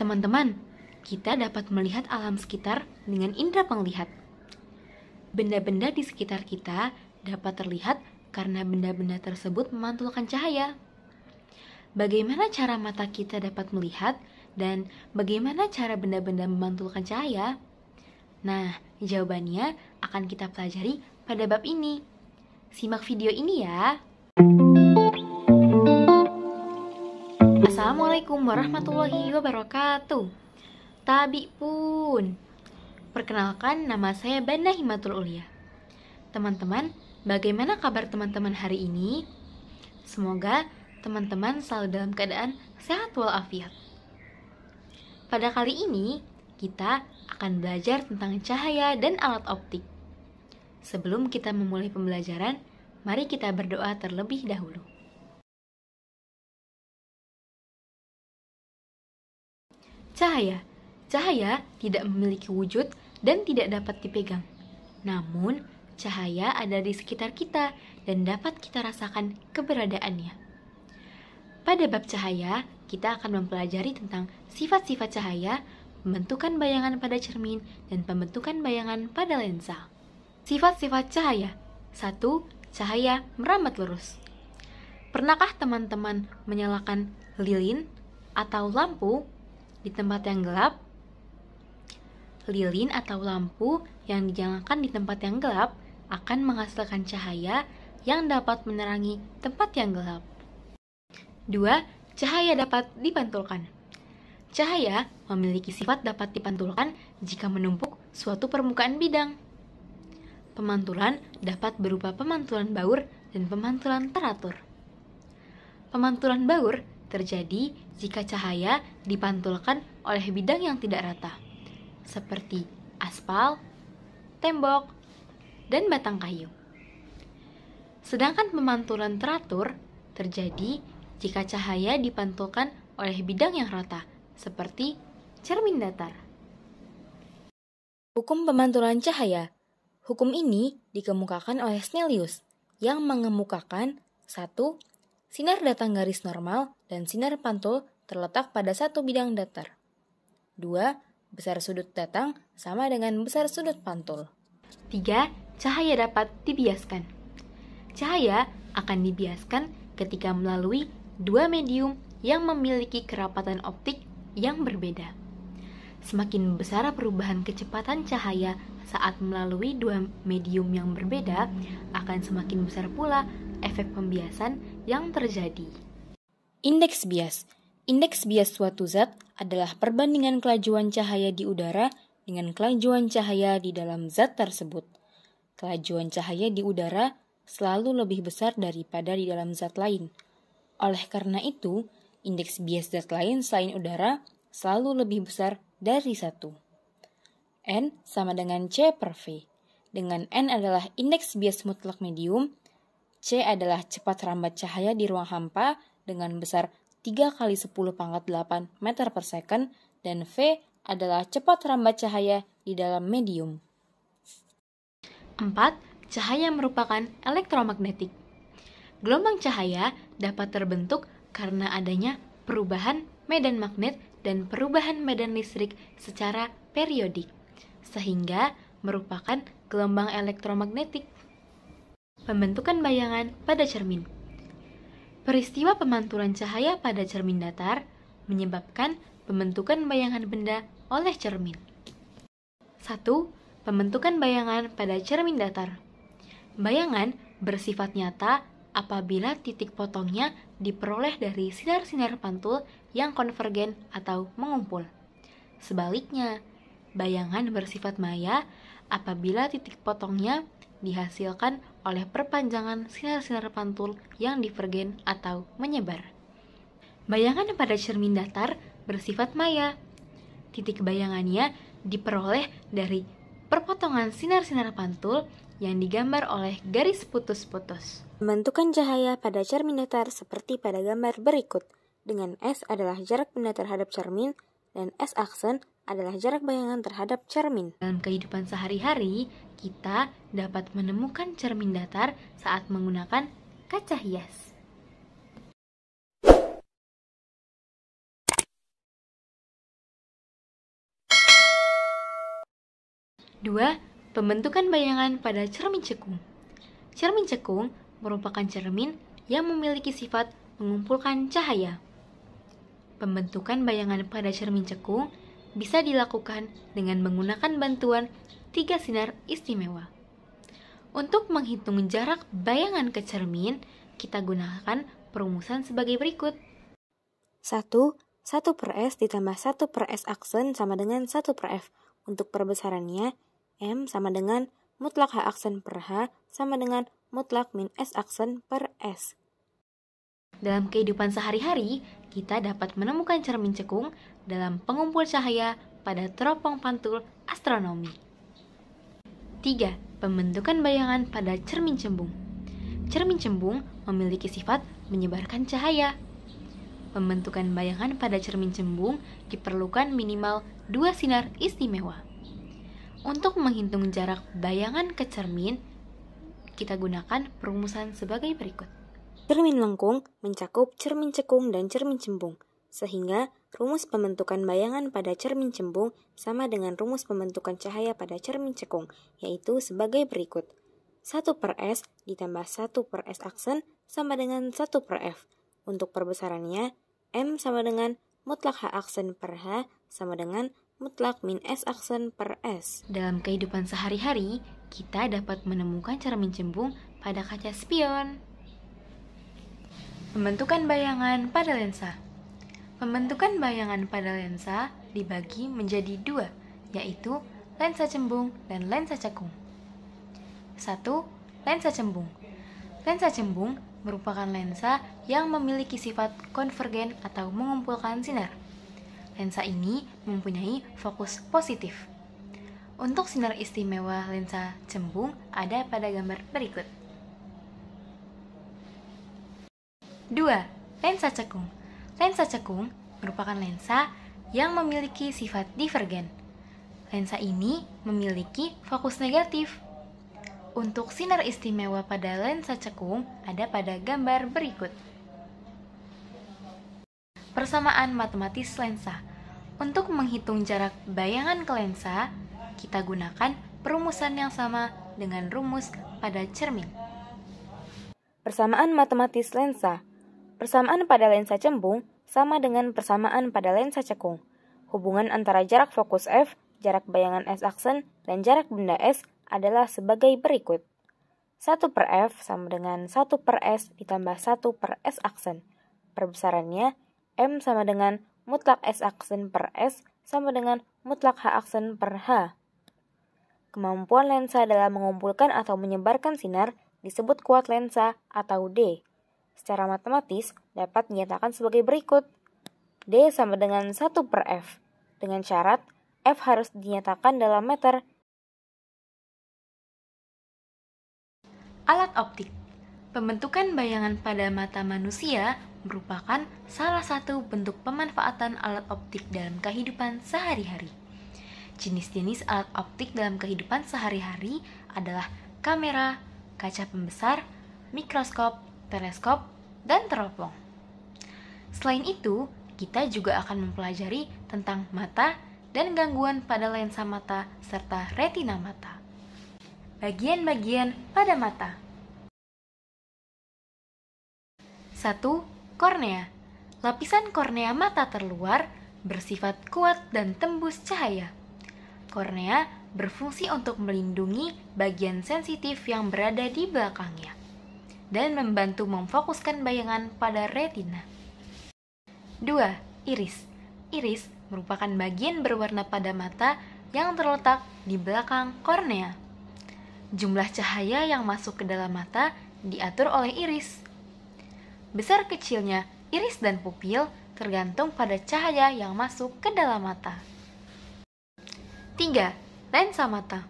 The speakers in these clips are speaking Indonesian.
Teman-teman, kita dapat melihat alam sekitar dengan indera penglihat. Benda-benda di sekitar kita dapat terlihat karena benda-benda tersebut memantulkan cahaya. Bagaimana cara mata kita dapat melihat dan bagaimana cara benda-benda memantulkan cahaya? Nah, jawabannya akan kita pelajari pada bab ini. Simak video ini ya. Assalamualaikum warahmatullahi wabarakatuh Tabi pun Perkenalkan nama saya Banda Himatul Ulia Teman-teman, bagaimana kabar teman-teman hari ini? Semoga teman-teman selalu dalam keadaan sehat walafiat Pada kali ini, kita akan belajar tentang cahaya dan alat optik Sebelum kita memulai pembelajaran, mari kita berdoa terlebih dahulu cahaya. Cahaya tidak memiliki wujud dan tidak dapat dipegang. Namun, cahaya ada di sekitar kita dan dapat kita rasakan keberadaannya. Pada bab cahaya, kita akan mempelajari tentang sifat-sifat cahaya, pembentukan bayangan pada cermin, dan pembentukan bayangan pada lensa. Sifat-sifat cahaya 1. Cahaya merambat lurus Pernahkah teman-teman menyalakan lilin atau lampu di tempat yang gelap, lilin atau lampu yang dijalankan di tempat yang gelap akan menghasilkan cahaya yang dapat menerangi tempat yang gelap. 2. Cahaya dapat dipantulkan. Cahaya memiliki sifat dapat dipantulkan jika menumpuk suatu permukaan bidang. Pemantulan dapat berupa pemantulan baur dan pemantulan teratur. Pemantulan baur terjadi jika cahaya dipantulkan oleh bidang yang tidak rata, seperti aspal, tembok, dan batang kayu. Sedangkan pemantulan teratur terjadi jika cahaya dipantulkan oleh bidang yang rata, seperti cermin datar. Hukum pemantulan cahaya Hukum ini dikemukakan oleh Snellius yang mengemukakan satu Sinar datang garis normal dan sinar pantul terletak pada satu bidang datar. 2. Besar sudut datang sama dengan besar sudut pantul. 3. Cahaya dapat dibiaskan. Cahaya akan dibiaskan ketika melalui dua medium yang memiliki kerapatan optik yang berbeda. Semakin besar perubahan kecepatan cahaya saat melalui dua medium yang berbeda, akan semakin besar pula efek pembiasan yang terjadi. Indeks bias Indeks bias suatu zat adalah perbandingan kelajuan cahaya di udara dengan kelajuan cahaya di dalam zat tersebut. Kelajuan cahaya di udara selalu lebih besar daripada di dalam zat lain. Oleh karena itu, indeks bias zat lain selain udara selalu lebih besar dari satu. N sama dengan C per V. Dengan N adalah indeks bias mutlak medium, C adalah cepat rambat cahaya di ruang hampa dengan besar 3 kali 10 pangkat 8 meter per second, dan V adalah cepat rambat cahaya di dalam medium. 4. Cahaya merupakan elektromagnetik. Gelombang cahaya dapat terbentuk karena adanya perubahan medan magnet dan perubahan medan listrik secara periodik, sehingga merupakan gelombang elektromagnetik. Pembentukan bayangan pada cermin. Peristiwa pemantulan cahaya pada cermin datar menyebabkan pembentukan bayangan benda oleh cermin. 1. Pembentukan bayangan pada cermin datar. Bayangan bersifat nyata apabila titik potongnya diperoleh dari sinar-sinar pantul yang konvergen atau mengumpul. Sebaliknya, bayangan bersifat maya apabila titik potongnya dihasilkan oleh perpanjangan sinar-sinar pantul yang divergen atau menyebar. Bayangan pada cermin datar bersifat maya. Titik bayangannya diperoleh dari perpotongan sinar-sinar pantul yang digambar oleh garis putus-putus. Pembentukan cahaya pada cermin datar seperti pada gambar berikut, dengan S adalah jarak benda terhadap cermin, dan S aksen adalah jarak bayangan terhadap cermin. Dalam kehidupan sehari-hari, kita dapat menemukan cermin datar saat menggunakan kaca hias. Dua, pembentukan bayangan pada cermin cekung. Cermin cekung merupakan cermin yang memiliki sifat mengumpulkan cahaya. Pembentukan bayangan pada cermin cekung bisa dilakukan dengan menggunakan bantuan tiga sinar istimewa. Untuk menghitung jarak bayangan ke cermin, kita gunakan perumusan sebagai berikut. 1. 1 per S ditambah 1 per S aksen sama dengan 1 per F. Untuk perbesarannya, M sama dengan mutlak H aksen per H sama dengan mutlak min S aksen per S. Dalam kehidupan sehari-hari, kita dapat menemukan cermin cekung dalam pengumpul cahaya pada teropong pantul astronomi. 3. Pembentukan bayangan pada cermin cembung Cermin cembung memiliki sifat menyebarkan cahaya. Pembentukan bayangan pada cermin cembung diperlukan minimal dua sinar istimewa. Untuk menghitung jarak bayangan ke cermin, kita gunakan perumusan sebagai berikut. Cermin lengkung mencakup cermin cekung dan cermin cembung, sehingga rumus pembentukan bayangan pada cermin cembung sama dengan rumus pembentukan cahaya pada cermin cekung, yaitu sebagai berikut. 1 per S ditambah 1 per S aksen sama dengan 1 per F. Untuk perbesarannya, M sama dengan mutlak H aksen per H sama dengan mutlak min S aksen per S. Dalam kehidupan sehari-hari, kita dapat menemukan cermin cembung pada kaca spion. Pembentukan bayangan pada lensa. Pembentukan bayangan pada lensa dibagi menjadi dua, yaitu lensa cembung dan lensa cekung. 1. Lensa cembung Lensa cembung merupakan lensa yang memiliki sifat konvergen atau mengumpulkan sinar. Lensa ini mempunyai fokus positif. Untuk sinar istimewa lensa cembung ada pada gambar berikut. 2. Lensa cekung Lensa cekung merupakan lensa yang memiliki sifat divergen. Lensa ini memiliki fokus negatif. Untuk sinar istimewa pada lensa cekung ada pada gambar berikut. Persamaan matematis lensa. Untuk menghitung jarak bayangan ke lensa, kita gunakan perumusan yang sama dengan rumus pada cermin. Persamaan matematis lensa Persamaan pada lensa cembung sama dengan persamaan pada lensa cekung. Hubungan antara jarak fokus F, jarak bayangan S-aksen, dan jarak benda S adalah sebagai berikut. 1 per F sama dengan 1 per S ditambah 1 per S-aksen. Perbesarannya, M sama dengan mutlak S-aksen per S sama dengan mutlak H-aksen per H. Kemampuan lensa dalam mengumpulkan atau menyebarkan sinar disebut kuat lensa atau D secara matematis dapat dinyatakan sebagai berikut. D sama dengan 1 per F, dengan syarat F harus dinyatakan dalam meter. Alat optik Pembentukan bayangan pada mata manusia merupakan salah satu bentuk pemanfaatan alat optik dalam kehidupan sehari-hari. Jenis-jenis alat optik dalam kehidupan sehari-hari adalah kamera, kaca pembesar, mikroskop, teleskop, dan teropong. Selain itu, kita juga akan mempelajari tentang mata dan gangguan pada lensa mata serta retina mata. Bagian-bagian pada mata. 1. Kornea. Lapisan kornea mata terluar bersifat kuat dan tembus cahaya. Kornea berfungsi untuk melindungi bagian sensitif yang berada di belakangnya dan membantu memfokuskan bayangan pada retina. 2. Iris Iris merupakan bagian berwarna pada mata yang terletak di belakang kornea. Jumlah cahaya yang masuk ke dalam mata diatur oleh iris. Besar kecilnya iris dan pupil tergantung pada cahaya yang masuk ke dalam mata. 3. Lensa mata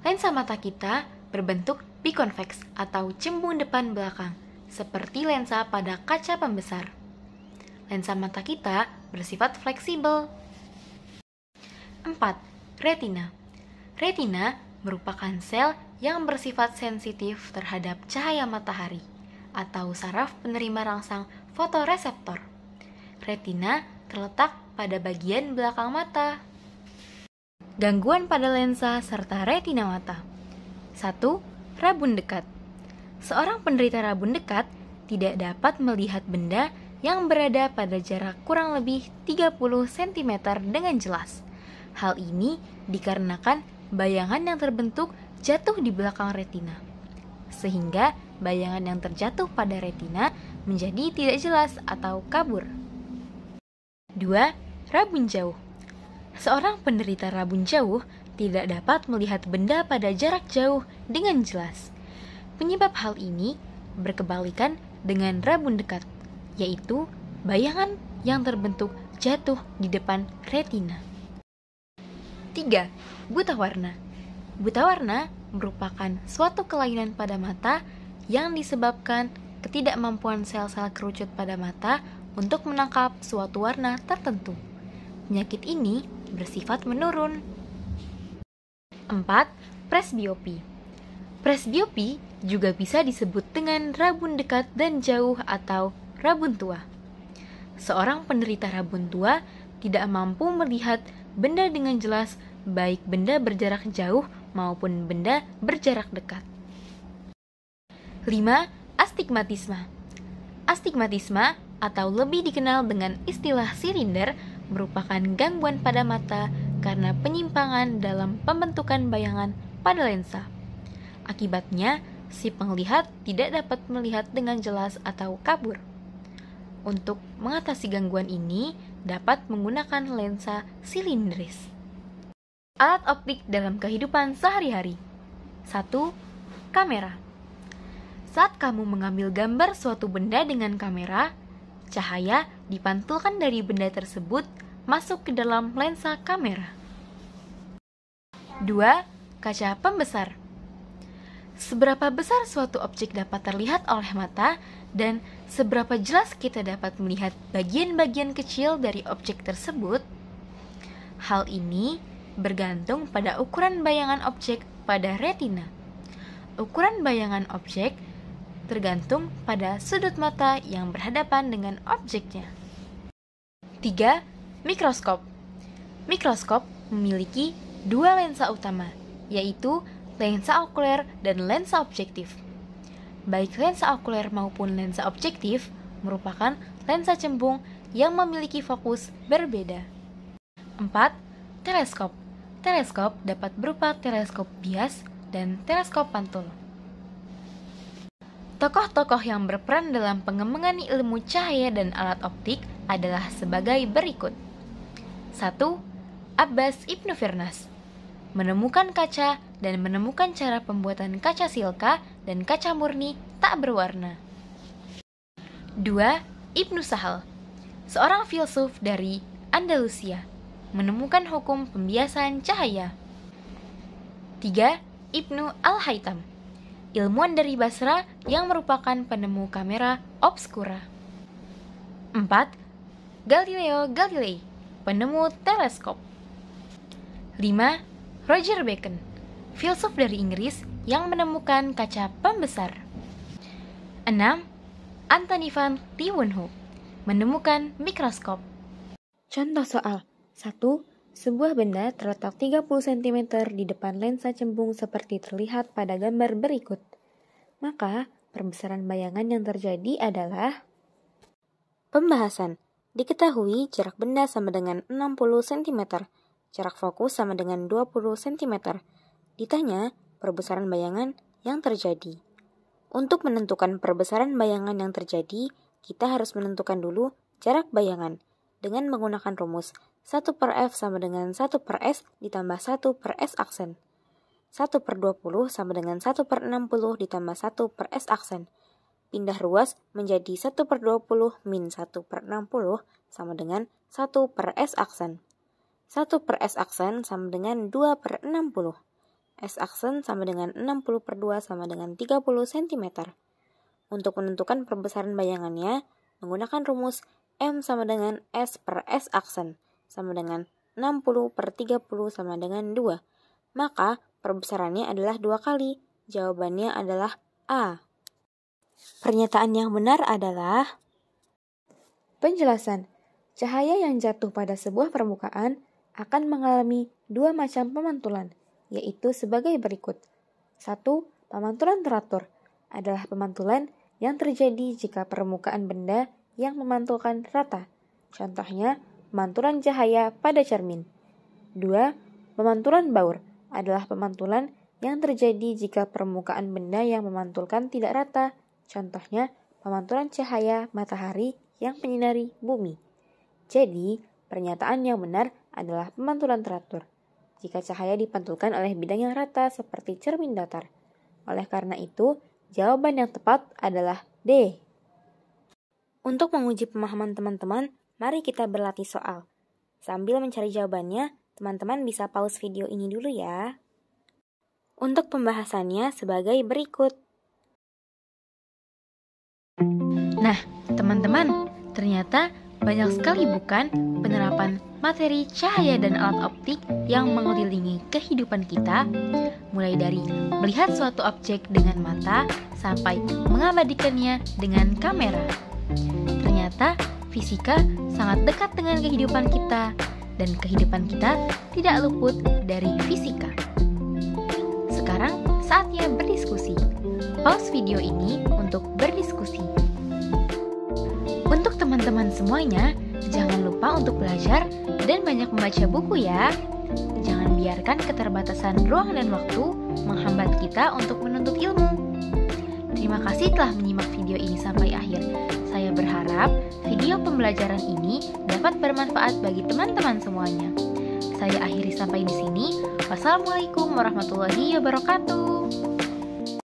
Lensa mata kita berbentuk biconvex atau cembung depan belakang, seperti lensa pada kaca pembesar. Lensa mata kita bersifat fleksibel. 4. Retina Retina merupakan sel yang bersifat sensitif terhadap cahaya matahari atau saraf penerima rangsang fotoreseptor. Retina terletak pada bagian belakang mata. Gangguan pada lensa serta retina mata. 1. Rabun dekat. Seorang penderita rabun dekat tidak dapat melihat benda yang berada pada jarak kurang lebih 30 cm dengan jelas. Hal ini dikarenakan bayangan yang terbentuk jatuh di belakang retina. Sehingga bayangan yang terjatuh pada retina menjadi tidak jelas atau kabur. 2. Rabun jauh. Seorang penderita rabun jauh tidak dapat melihat benda pada jarak jauh dengan jelas. Penyebab hal ini berkebalikan dengan rabun dekat, yaitu bayangan yang terbentuk jatuh di depan retina. 3. Buta warna Buta warna merupakan suatu kelainan pada mata yang disebabkan ketidakmampuan sel-sel kerucut pada mata untuk menangkap suatu warna tertentu. Penyakit ini bersifat menurun 4. Presbiopi Presbiopi juga bisa disebut dengan rabun dekat dan jauh atau rabun tua. Seorang penderita rabun tua tidak mampu melihat benda dengan jelas baik benda berjarak jauh maupun benda berjarak dekat. 5. Astigmatisme Astigmatisme atau lebih dikenal dengan istilah silinder merupakan gangguan pada mata karena penyimpangan dalam pembentukan bayangan pada lensa. Akibatnya, si penglihat tidak dapat melihat dengan jelas atau kabur. Untuk mengatasi gangguan ini, dapat menggunakan lensa silindris. Alat optik dalam kehidupan sehari-hari. 1. Kamera. Saat kamu mengambil gambar suatu benda dengan kamera, cahaya dipantulkan dari benda tersebut masuk ke dalam lensa kamera. 2. Kaca pembesar Seberapa besar suatu objek dapat terlihat oleh mata dan seberapa jelas kita dapat melihat bagian-bagian kecil dari objek tersebut? Hal ini bergantung pada ukuran bayangan objek pada retina. Ukuran bayangan objek tergantung pada sudut mata yang berhadapan dengan objeknya. 3. Mikroskop Mikroskop memiliki dua lensa utama, yaitu lensa okuler dan lensa objektif. Baik lensa okuler maupun lensa objektif merupakan lensa cembung yang memiliki fokus berbeda. 4. Teleskop Teleskop dapat berupa teleskop bias dan teleskop pantul. Tokoh-tokoh yang berperan dalam pengembangan ilmu cahaya dan alat optik adalah sebagai berikut. 1. Abbas Ibnu Firnas Menemukan kaca dan menemukan cara pembuatan kaca silka dan kaca murni tak berwarna 2. Ibnu Sahal Seorang filsuf dari Andalusia Menemukan hukum pembiasan cahaya 3. Ibnu Al-Haitam Ilmuwan dari Basra yang merupakan penemu kamera obskura 4. Galileo Galilei penemu teleskop. 5. Roger Bacon, filsuf dari Inggris yang menemukan kaca pembesar. 6. Anthony van Leeuwenhoek, menemukan mikroskop. Contoh soal 1. Sebuah benda terletak 30 cm di depan lensa cembung seperti terlihat pada gambar berikut. Maka, perbesaran bayangan yang terjadi adalah Pembahasan Diketahui jarak benda sama dengan 60 cm, jarak fokus sama dengan 20 cm. Ditanya perbesaran bayangan yang terjadi. Untuk menentukan perbesaran bayangan yang terjadi, kita harus menentukan dulu jarak bayangan dengan menggunakan rumus 1 per F sama dengan 1 per S ditambah 1 per S aksen. 1 per 20 sama dengan 1 per 60 ditambah 1 per S aksen pindah ruas menjadi 1 per 20 min 1 per 60 sama dengan 1 per S aksen. 1 per S aksen sama dengan 2 per 60. S aksen sama dengan 60 per 2 sama dengan 30 cm. Untuk menentukan perbesaran bayangannya, menggunakan rumus M sama dengan S per S aksen sama dengan 60 per 30 sama dengan 2. Maka perbesarannya adalah dua kali. Jawabannya adalah A. Pernyataan yang benar adalah Penjelasan Cahaya yang jatuh pada sebuah permukaan akan mengalami dua macam pemantulan, yaitu sebagai berikut. satu Pemantulan teratur adalah pemantulan yang terjadi jika permukaan benda yang memantulkan rata. Contohnya, pemantulan cahaya pada cermin. dua Pemantulan baur adalah pemantulan yang terjadi jika permukaan benda yang memantulkan tidak rata. Contohnya, pemantulan cahaya matahari yang menyinari bumi. Jadi, pernyataan yang benar adalah pemantulan teratur. Jika cahaya dipantulkan oleh bidang yang rata seperti cermin datar. Oleh karena itu, jawaban yang tepat adalah D. Untuk menguji pemahaman teman-teman, mari kita berlatih soal. Sambil mencari jawabannya, teman-teman bisa pause video ini dulu ya. Untuk pembahasannya sebagai berikut. Nah, teman-teman, ternyata banyak sekali bukan penerapan materi cahaya dan alat optik yang mengelilingi kehidupan kita, mulai dari melihat suatu objek dengan mata sampai mengabadikannya dengan kamera. Ternyata fisika sangat dekat dengan kehidupan kita dan kehidupan kita tidak luput dari fisika. Sekarang saatnya berdiskusi. Pause video ini untuk berdiskusi semuanya, jangan lupa untuk belajar dan banyak membaca buku ya. Jangan biarkan keterbatasan ruang dan waktu menghambat kita untuk menuntut ilmu. Terima kasih telah menyimak video ini sampai akhir. Saya berharap video pembelajaran ini dapat bermanfaat bagi teman-teman semuanya. Saya akhiri sampai di sini. Wassalamualaikum warahmatullahi wabarakatuh.